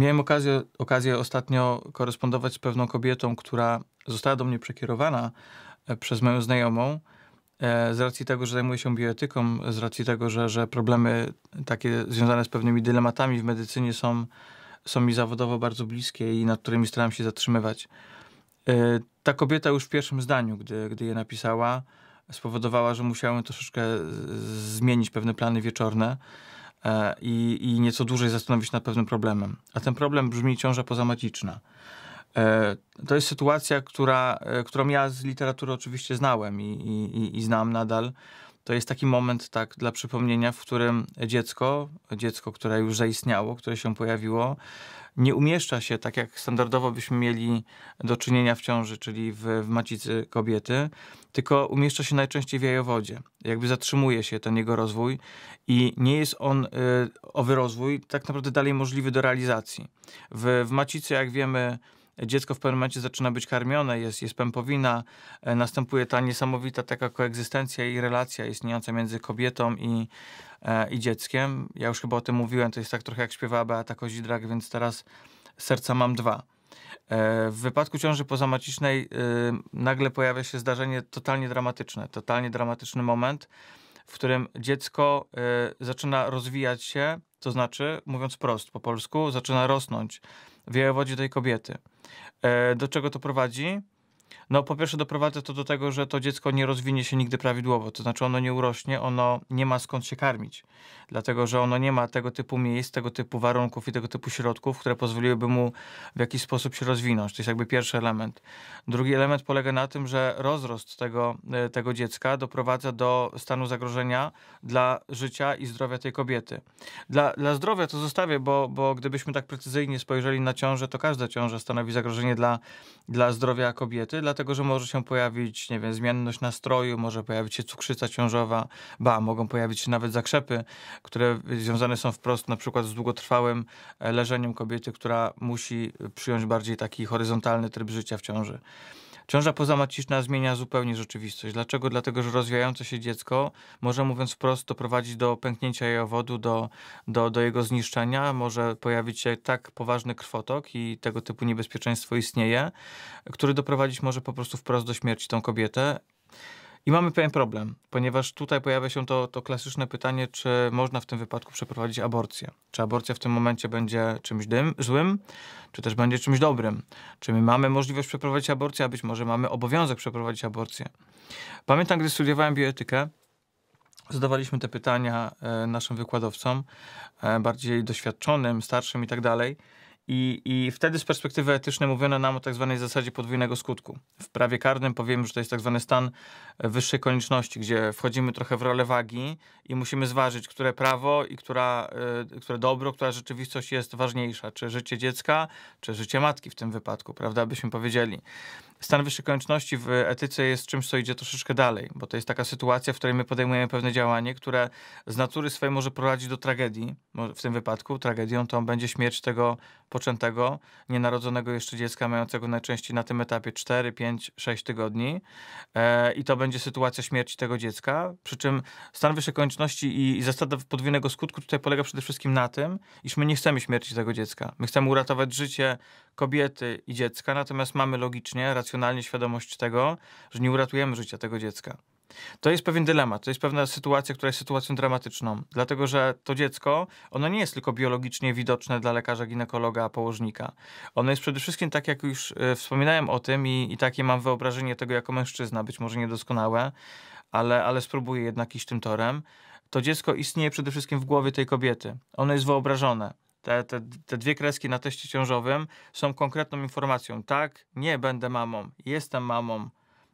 Miałem okazję, okazję ostatnio korespondować z pewną kobietą, która została do mnie przekierowana e, przez moją znajomą e, z racji tego, że zajmuję się bioetyką, z racji tego, że, że problemy takie związane z pewnymi dylematami w medycynie są, są mi zawodowo bardzo bliskie i nad którymi staram się zatrzymywać. E, ta kobieta już w pierwszym zdaniu, gdy, gdy je napisała, spowodowała, że musiałem troszeczkę zmienić pewne plany wieczorne. E, i, i nieco dłużej zastanowić się nad pewnym problemem. A ten problem brzmi ciąża pozamaciczna. E, to jest sytuacja, która, e, którą ja z literatury oczywiście znałem i, i, i znam nadal to jest taki moment, tak, dla przypomnienia, w którym dziecko, dziecko, które już zaistniało, które się pojawiło, nie umieszcza się tak, jak standardowo byśmy mieli do czynienia w ciąży, czyli w, w macicy kobiety, tylko umieszcza się najczęściej w jajowodzie. Jakby zatrzymuje się ten jego rozwój i nie jest on, y, owy rozwój, tak naprawdę dalej możliwy do realizacji. W, w macicy, jak wiemy, dziecko w pewnym momencie zaczyna być karmione, jest, jest pępowina, e, następuje ta niesamowita taka koegzystencja i relacja istniejąca między kobietą i, e, i dzieckiem. Ja już chyba o tym mówiłem, to jest tak trochę jak śpiewała Beata Kozidrak, więc teraz serca mam dwa. E, w wypadku ciąży pozamacicznej nagle pojawia się zdarzenie totalnie dramatyczne, totalnie dramatyczny moment, w którym dziecko zaczyna rozwijać się, to znaczy, mówiąc prost po polsku, zaczyna rosnąć w tej kobiety. E, do czego to prowadzi? No, po pierwsze, doprowadza to do tego, że to dziecko nie rozwinie się nigdy prawidłowo, to znaczy ono nie urośnie, ono nie ma skąd się karmić, dlatego że ono nie ma tego typu miejsc, tego typu warunków i tego typu środków, które pozwoliłyby mu w jakiś sposób się rozwinąć. To jest jakby pierwszy element. Drugi element polega na tym, że rozrost tego, e, tego dziecka doprowadza do stanu zagrożenia dla życia i zdrowia tej kobiety. Dla, dla zdrowia to zostawię, bo, bo gdybyśmy tak precyzyjnie spojrzeli na ciążę, to każda ciąża stanowi zagrożenie dla, dla zdrowia kobiety dlatego że może się pojawić, nie wiem, zmienność nastroju, może pojawić się cukrzyca ciążowa, ba, mogą pojawić się nawet zakrzepy, które związane są wprost na przykład z długotrwałym e, leżeniem kobiety, która musi przyjąć bardziej taki horyzontalny tryb życia w ciąży. Ciąża pozamaciczna zmienia zupełnie rzeczywistość. Dlaczego? Dlatego, że rozwijające się dziecko może, mówiąc wprost, doprowadzić do pęknięcia jej owodu, do, do, do jego zniszczenia. Może pojawić się tak poważny krwotok i tego typu niebezpieczeństwo istnieje, który doprowadzić może po prostu wprost do śmierci tą kobietę. I mamy pewien problem, ponieważ tutaj pojawia się to, to klasyczne pytanie, czy można w tym wypadku przeprowadzić aborcję. Czy aborcja w tym momencie będzie czymś dym, złym, czy też będzie czymś dobrym? Czy my mamy możliwość przeprowadzić aborcję, a być może mamy obowiązek przeprowadzić aborcję? Pamiętam, gdy studiowałem bioetykę, zadawaliśmy te pytania e, naszym wykładowcom, e, bardziej doświadczonym, starszym i tak dalej. I, I wtedy z perspektywy etycznej mówiono nam o tak zwanej zasadzie podwójnego skutku. W prawie karnym powiemy, że to jest tak zwany stan e, wyższej konieczności, gdzie wchodzimy trochę w rolę wagi i musimy zważyć, które prawo i która, e, które dobro, która rzeczywistość jest ważniejsza, czy życie dziecka, czy życie matki w tym wypadku, prawda, byśmy powiedzieli stan wyższej konieczności w etyce jest czymś, co idzie troszeczkę dalej, bo to jest taka sytuacja, w której my podejmujemy pewne działanie, które z natury swojej może prowadzić do tragedii. W tym wypadku tragedią tą będzie śmierć tego poczętego, nienarodzonego jeszcze dziecka, mającego najczęściej na tym etapie 4, 5, 6 tygodni. E, I to będzie sytuacja śmierci tego dziecka. Przy czym stan wyższej konieczności i, i zasada podwójnego skutku tutaj polega przede wszystkim na tym, iż my nie chcemy śmierci tego dziecka. My chcemy uratować życie kobiety i dziecka, natomiast mamy logicznie, rację emocjonalnie świadomość tego, że nie uratujemy życia tego dziecka. To jest pewien dylemat, to jest pewna sytuacja, która jest sytuacją dramatyczną, dlatego że to dziecko, ono nie jest tylko biologicznie widoczne dla lekarza, ginekologa, położnika. Ono jest przede wszystkim, tak jak już e, wspominałem o tym i, i takie mam wyobrażenie tego jako mężczyzna, być może niedoskonałe, ale, ale spróbuję jednak iść tym torem. To dziecko istnieje przede wszystkim w głowie tej kobiety. Ono jest wyobrażone te, te, te dwie kreski na teście ciążowym są konkretną informacją. Tak, nie będę mamą, jestem mamą,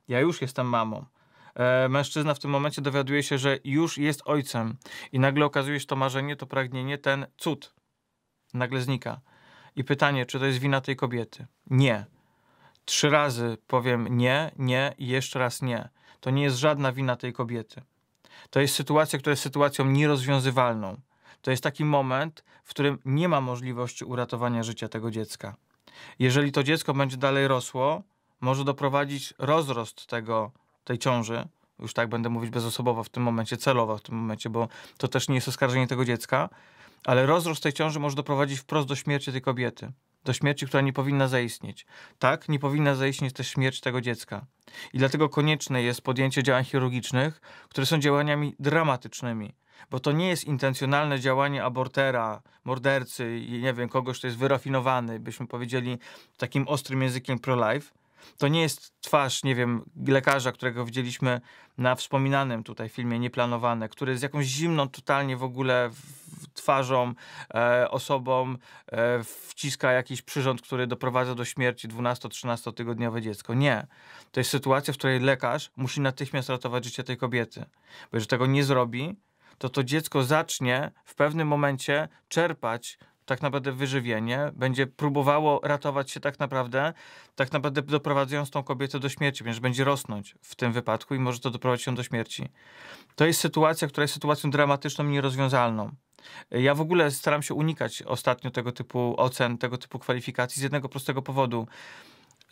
ja już jestem mamą e, mężczyzna w tym momencie dowiaduje się, że już jest ojcem i nagle okazuje się to marzenie, to pragnienie, ten cud nagle znika. I pytanie, czy to jest wina tej kobiety? Nie. Trzy razy powiem nie, nie i jeszcze raz nie. To nie jest żadna wina tej kobiety. To jest sytuacja, która jest sytuacją nierozwiązywalną to jest taki moment, w którym nie ma możliwości uratowania życia tego dziecka. Jeżeli to dziecko będzie dalej rosło, może doprowadzić rozrost tego, tej ciąży, już tak będę mówić bezosobowo w tym momencie, celowo w tym momencie, bo to też nie jest oskarżenie tego dziecka, ale rozrost tej ciąży może doprowadzić wprost do śmierci tej kobiety. Do śmierci, która nie powinna zaistnieć. Tak, nie powinna zaistnieć też śmierć tego dziecka. I dlatego konieczne jest podjęcie działań chirurgicznych, które są działaniami dramatycznymi. Bo to nie jest intencjonalne działanie abortera, mordercy i nie wiem, kogoś, kto jest wyrafinowany, byśmy powiedzieli takim ostrym językiem pro-life. To nie jest twarz, nie wiem, lekarza, którego widzieliśmy na wspominanym tutaj filmie Nieplanowane, który z jakąś zimną totalnie w ogóle twarzą, e, osobą e, wciska jakiś przyrząd, który doprowadza do śmierci 12-13 tygodniowe dziecko. Nie. To jest sytuacja, w której lekarz musi natychmiast ratować życie tej kobiety. Bo jeżeli tego nie zrobi, to to dziecko zacznie w pewnym momencie czerpać tak naprawdę wyżywienie, będzie próbowało ratować się tak naprawdę, tak naprawdę doprowadzając tą kobietę do śmierci, więc będzie rosnąć w tym wypadku i może to doprowadzić ją do śmierci. To jest sytuacja, która jest sytuacją dramatyczną i nierozwiązalną. Ja w ogóle staram się unikać ostatnio tego typu ocen, tego typu kwalifikacji z jednego prostego powodu.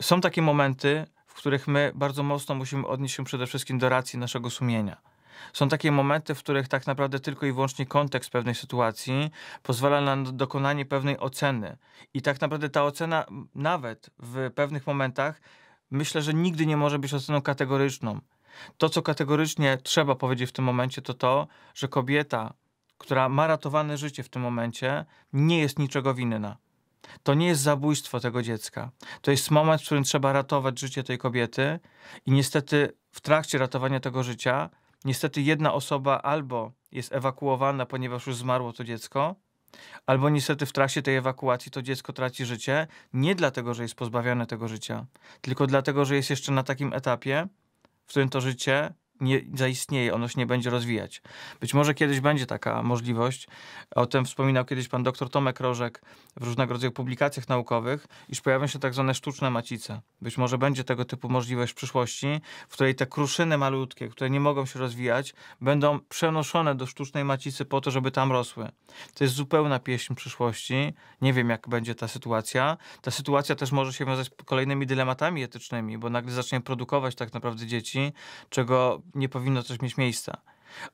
Są takie momenty, w których my bardzo mocno musimy odnieść się przede wszystkim do racji naszego sumienia są takie momenty, w których tak naprawdę tylko i wyłącznie kontekst pewnej sytuacji pozwala na dokonanie pewnej oceny. I tak naprawdę ta ocena, nawet w pewnych momentach, myślę, że nigdy nie może być oceną kategoryczną. To, co kategorycznie trzeba powiedzieć w tym momencie, to to, że kobieta, która ma ratowane życie w tym momencie, nie jest niczego winna. To nie jest zabójstwo tego dziecka. To jest moment, w którym trzeba ratować życie tej kobiety, i niestety w trakcie ratowania tego życia Niestety jedna osoba albo jest ewakuowana, ponieważ już zmarło to dziecko, albo niestety w trakcie tej ewakuacji to dziecko traci życie, nie dlatego, że jest pozbawione tego życia, tylko dlatego, że jest jeszcze na takim etapie, w którym to życie nie zaistnieje, ono się nie będzie rozwijać. Być może kiedyś będzie taka możliwość. O tym wspominał kiedyś pan dr Tomek Rożek w różnego rodzaju publikacjach naukowych, iż pojawią się tak zwane sztuczne macice. Być może będzie tego typu możliwość w przyszłości, w której te kruszyny malutkie, które nie mogą się rozwijać, będą przenoszone do sztucznej macicy po to, żeby tam rosły. To jest zupełna pieśń przyszłości. Nie wiem, jak będzie ta sytuacja. Ta sytuacja też może się wiązać z kolejnymi dylematami etycznymi, bo nagle zaczniemy produkować tak naprawdę dzieci, czego nie powinno coś mieć miejsca.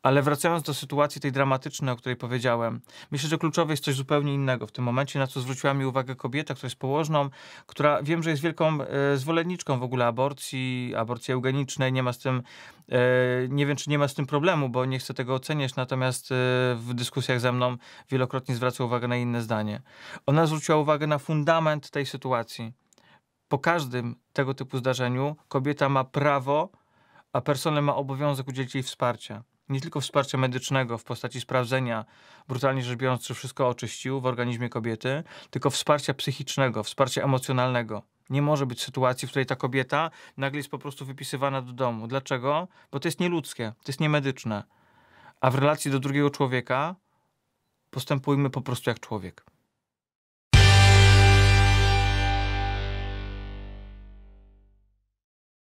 Ale wracając do sytuacji tej dramatycznej, o której powiedziałem, myślę, że kluczowe jest coś zupełnie innego w tym momencie, na co zwróciła mi uwagę kobieta, która jest położną, która wiem, że jest wielką e, zwolenniczką w ogóle aborcji, aborcji eugenicznej, nie ma z tym, e, nie wiem, czy nie ma z tym problemu, bo nie chcę tego oceniać, natomiast e, w dyskusjach ze mną wielokrotnie zwraca uwagę na inne zdanie. Ona zwróciła uwagę na fundament tej sytuacji. Po każdym tego typu zdarzeniu kobieta ma prawo a personel ma obowiązek udzielić jej wsparcia. Nie tylko wsparcia medycznego w postaci sprawdzenia, brutalnie rzecz biorąc, czy wszystko oczyścił w organizmie kobiety, tylko wsparcia psychicznego, wsparcia emocjonalnego. Nie może być sytuacji, w której ta kobieta nagle jest po prostu wypisywana do domu. Dlaczego? Bo to jest nieludzkie, to jest niemedyczne. A w relacji do drugiego człowieka postępujmy po prostu jak człowiek.